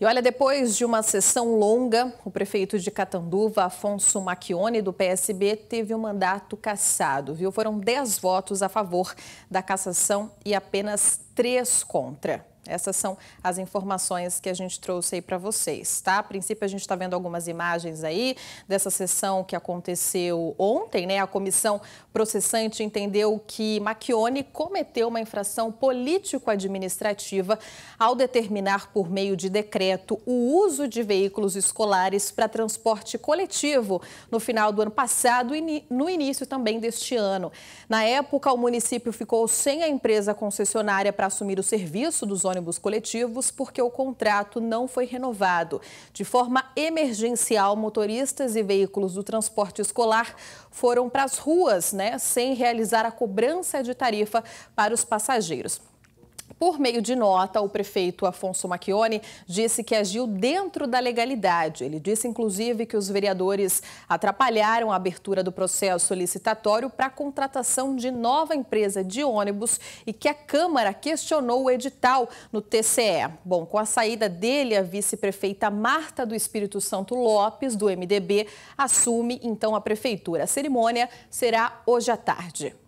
E olha, depois de uma sessão longa, o prefeito de Catanduva, Afonso Macchione, do PSB, teve o um mandato cassado, viu? Foram 10 votos a favor da cassação e apenas 3 contra. Essas são as informações que a gente trouxe aí para vocês, tá? A princípio, a gente está vendo algumas imagens aí dessa sessão que aconteceu ontem, né? A comissão processante entendeu que Macchione cometeu uma infração político-administrativa ao determinar, por meio de decreto, o uso de veículos escolares para transporte coletivo no final do ano passado e no início também deste ano. Na época, o município ficou sem a empresa concessionária para assumir o serviço dos ônibus ônibus coletivos porque o contrato não foi renovado. De forma emergencial, motoristas e veículos do transporte escolar foram para as ruas, né, sem realizar a cobrança de tarifa para os passageiros. Por meio de nota, o prefeito Afonso Macchione disse que agiu dentro da legalidade. Ele disse, inclusive, que os vereadores atrapalharam a abertura do processo licitatório para a contratação de nova empresa de ônibus e que a Câmara questionou o edital no TCE. Bom, com a saída dele, a vice-prefeita Marta do Espírito Santo Lopes, do MDB, assume então a prefeitura. A cerimônia será hoje à tarde.